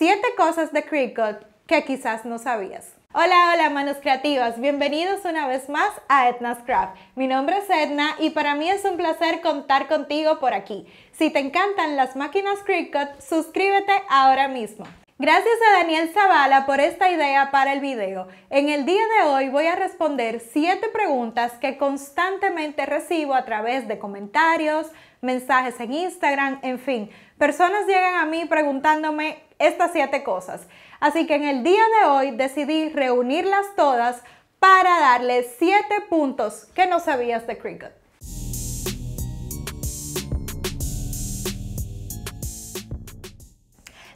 7 cosas de Cricut que quizás no sabías. Hola, hola manos creativas, bienvenidos una vez más a Edna's Craft. Mi nombre es Edna y para mí es un placer contar contigo por aquí. Si te encantan las máquinas Cricut, suscríbete ahora mismo. Gracias a Daniel Zavala por esta idea para el video. En el día de hoy voy a responder 7 preguntas que constantemente recibo a través de comentarios, mensajes en Instagram, en fin. Personas llegan a mí preguntándome estas siete cosas. Así que en el día de hoy decidí reunirlas todas para darle siete puntos que no sabías de Cricut.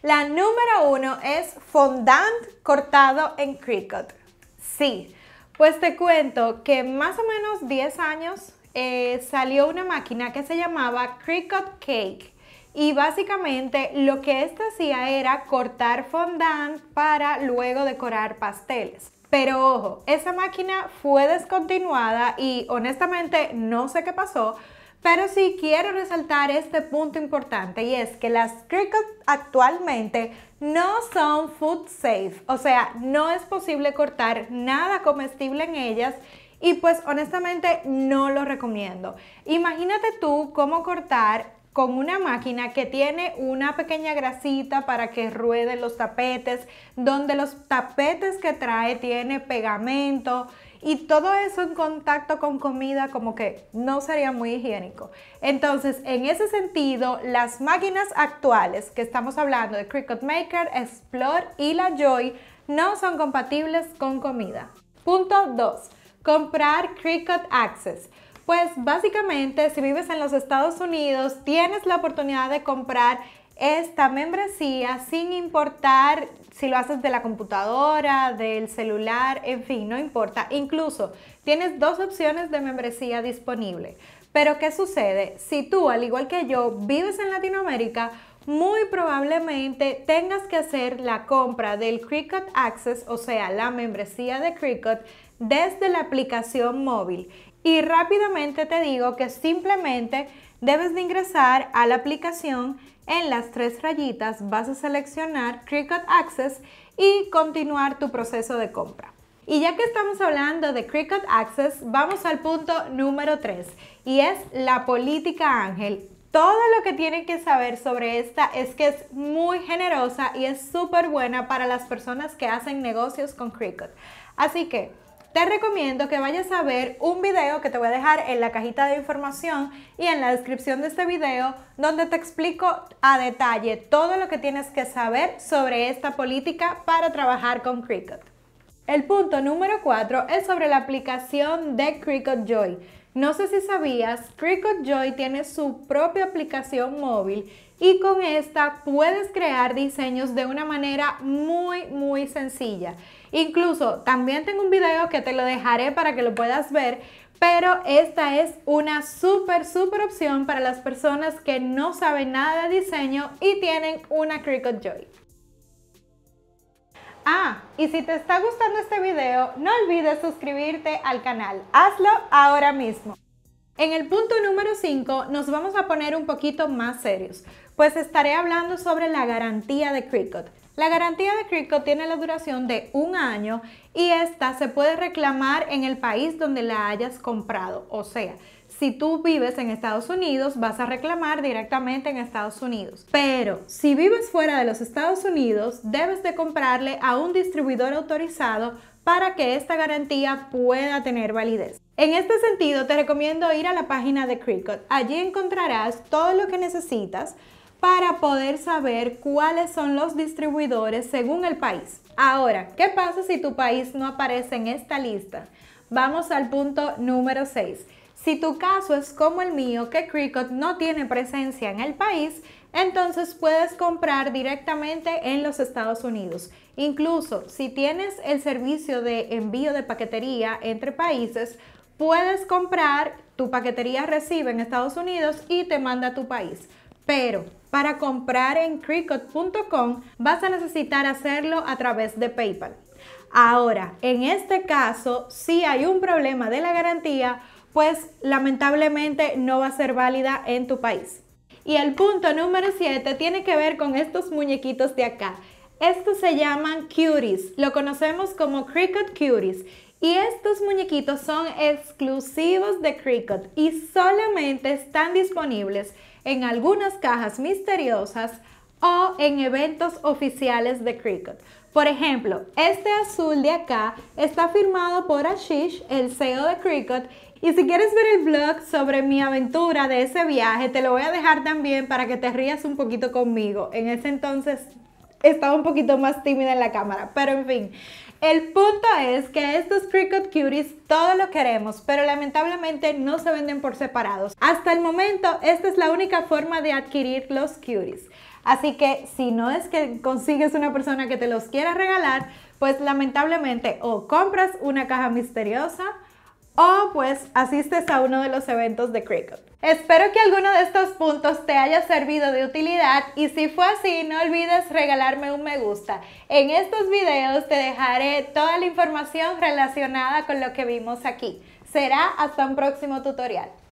La número uno es fondant cortado en Cricut. Sí, pues te cuento que más o menos 10 años eh, salió una máquina que se llamaba Cricut Cake y básicamente lo que esta hacía era cortar fondant para luego decorar pasteles. Pero ojo, esa máquina fue descontinuada y honestamente no sé qué pasó, pero sí quiero resaltar este punto importante y es que las Cricut actualmente no son food safe, o sea, no es posible cortar nada comestible en ellas y pues honestamente no lo recomiendo. Imagínate tú cómo cortar con una máquina que tiene una pequeña grasita para que rueden los tapetes, donde los tapetes que trae tiene pegamento y todo eso en contacto con comida como que no sería muy higiénico. Entonces, en ese sentido, las máquinas actuales que estamos hablando de Cricut Maker, Explore y la Joy no son compatibles con comida. Punto 2. Comprar Cricut Access. Pues básicamente, si vives en los Estados Unidos, tienes la oportunidad de comprar esta membresía sin importar si lo haces de la computadora, del celular, en fin, no importa. Incluso tienes dos opciones de membresía disponible. Pero ¿qué sucede? Si tú, al igual que yo, vives en Latinoamérica, muy probablemente tengas que hacer la compra del Cricut Access, o sea, la membresía de Cricut, desde la aplicación móvil. Y rápidamente te digo que simplemente debes de ingresar a la aplicación en las tres rayitas vas a seleccionar Cricut Access y continuar tu proceso de compra. Y ya que estamos hablando de Cricut Access, vamos al punto número 3 y es la política Ángel. Todo lo que tienen que saber sobre esta es que es muy generosa y es súper buena para las personas que hacen negocios con Cricut. Así que te recomiendo que vayas a ver un video que te voy a dejar en la cajita de información y en la descripción de este video, donde te explico a detalle todo lo que tienes que saber sobre esta política para trabajar con Cricut. El punto número 4 es sobre la aplicación de Cricut Joy. No sé si sabías, Cricut Joy tiene su propia aplicación móvil y con esta puedes crear diseños de una manera muy muy sencilla. Incluso también tengo un video que te lo dejaré para que lo puedas ver, pero esta es una súper súper opción para las personas que no saben nada de diseño y tienen una Cricut Joy. Ah, y si te está gustando este video, no olvides suscribirte al canal. Hazlo ahora mismo. En el punto número 5 nos vamos a poner un poquito más serios, pues estaré hablando sobre la garantía de Cricut. La garantía de Cricut tiene la duración de un año y esta se puede reclamar en el país donde la hayas comprado, o sea, si tú vives en Estados Unidos, vas a reclamar directamente en Estados Unidos. Pero si vives fuera de los Estados Unidos, debes de comprarle a un distribuidor autorizado para que esta garantía pueda tener validez. En este sentido, te recomiendo ir a la página de Cricut. Allí encontrarás todo lo que necesitas para poder saber cuáles son los distribuidores según el país. Ahora, ¿qué pasa si tu país no aparece en esta lista? Vamos al punto número 6. Si tu caso es como el mío, que Cricut no tiene presencia en el país, entonces puedes comprar directamente en los Estados Unidos. Incluso si tienes el servicio de envío de paquetería entre países, puedes comprar, tu paquetería recibe en Estados Unidos y te manda a tu país. Pero para comprar en Cricut.com vas a necesitar hacerlo a través de PayPal. Ahora, en este caso, si hay un problema de la garantía, pues lamentablemente no va a ser válida en tu país. Y el punto número 7 tiene que ver con estos muñequitos de acá. Estos se llaman cuties, lo conocemos como Cricut Cuties. Y estos muñequitos son exclusivos de Cricut y solamente están disponibles en algunas cajas misteriosas o en eventos oficiales de Cricut. Por ejemplo, este azul de acá está firmado por Ashish, el CEO de Cricut, y si quieres ver el vlog sobre mi aventura de ese viaje, te lo voy a dejar también para que te rías un poquito conmigo. En ese entonces estaba un poquito más tímida en la cámara, pero en fin. El punto es que estos Cricut Cuties todos lo queremos, pero lamentablemente no se venden por separados. Hasta el momento, esta es la única forma de adquirir los Cuties. Así que si no es que consigues una persona que te los quiera regalar, pues lamentablemente o compras una caja misteriosa, o pues asistes a uno de los eventos de Cricut. Espero que alguno de estos puntos te haya servido de utilidad y si fue así no olvides regalarme un me gusta. En estos videos te dejaré toda la información relacionada con lo que vimos aquí. Será hasta un próximo tutorial.